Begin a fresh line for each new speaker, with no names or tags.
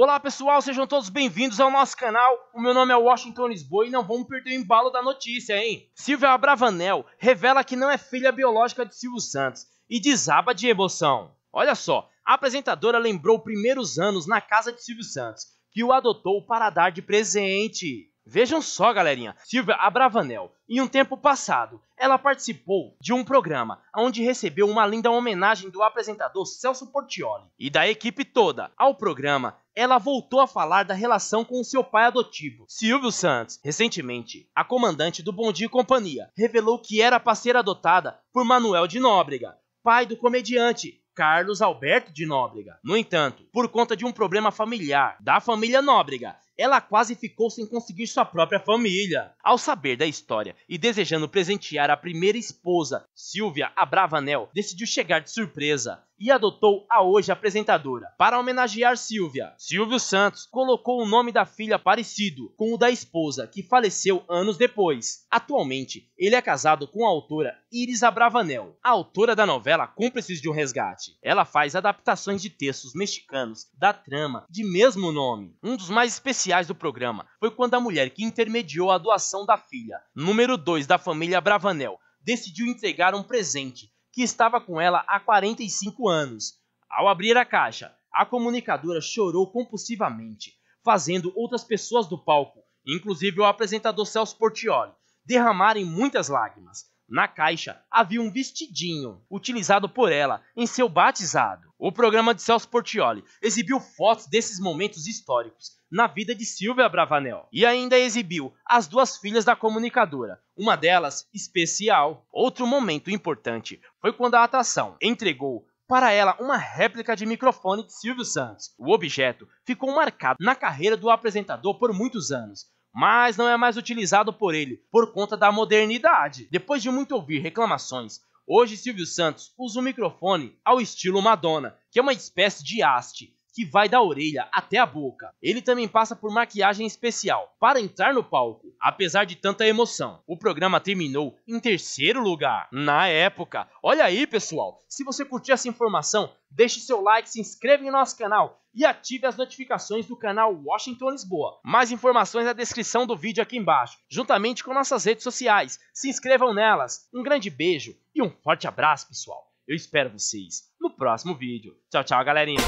Olá pessoal, sejam todos bem-vindos ao nosso canal. O meu nome é Washington Lisboa e não vamos perder o embalo da notícia, hein? Silvia Abravanel revela que não é filha biológica de Silvio Santos e desaba de emoção. Olha só, a apresentadora lembrou primeiros anos na casa de Silvio Santos, que o adotou para dar de presente. Vejam só, galerinha, Silvia Abravanel, em um tempo passado, ela participou de um programa onde recebeu uma linda homenagem do apresentador Celso Portioli e da equipe toda. Ao programa, ela voltou a falar da relação com seu pai adotivo, Silvio Santos. Recentemente, a comandante do Bom Dia e Companhia revelou que era para ser adotada por Manuel de Nóbrega, pai do comediante Carlos Alberto de Nóbrega. No entanto, por conta de um problema familiar da família Nóbrega, ela quase ficou sem conseguir sua própria família. Ao saber da história e desejando presentear a primeira esposa, Silvia Abravanel decidiu chegar de surpresa e adotou a hoje apresentadora. Para homenagear Silvia, Silvio Santos colocou o nome da filha parecido com o da esposa, que faleceu anos depois. Atualmente, ele é casado com a autora Iris Abravanel, a autora da novela Cúmplices de um Resgate. Ela faz adaptações de textos mexicanos da trama de mesmo nome. Um dos mais especiais iniciais do programa foi quando a mulher que intermediou a doação da filha, número 2 da família Bravanel, decidiu entregar um presente que estava com ela há 45 anos. Ao abrir a caixa, a comunicadora chorou compulsivamente, fazendo outras pessoas do palco, inclusive o apresentador Celso Portioli, derramarem muitas lágrimas. Na caixa havia um vestidinho utilizado por ela em seu batizado. O programa de Celso Portioli exibiu fotos desses momentos históricos na vida de Silvia Bravanel e ainda exibiu as duas filhas da comunicadora, uma delas especial. Outro momento importante foi quando a atração entregou para ela uma réplica de microfone de Silvio Santos. O objeto ficou marcado na carreira do apresentador por muitos anos mas não é mais utilizado por ele por conta da modernidade. Depois de muito ouvir reclamações, hoje Silvio Santos usa o microfone ao estilo Madonna, que é uma espécie de haste que vai da orelha até a boca. Ele também passa por maquiagem especial para entrar no palco, apesar de tanta emoção. O programa terminou em terceiro lugar na época. Olha aí, pessoal. Se você curtiu essa informação, deixe seu like, se inscreva em nosso canal e ative as notificações do canal Washington Lisboa. Mais informações na descrição do vídeo aqui embaixo, juntamente com nossas redes sociais. Se inscrevam nelas. Um grande beijo e um forte abraço, pessoal. Eu espero vocês próximo vídeo. Tchau, tchau, galerinha.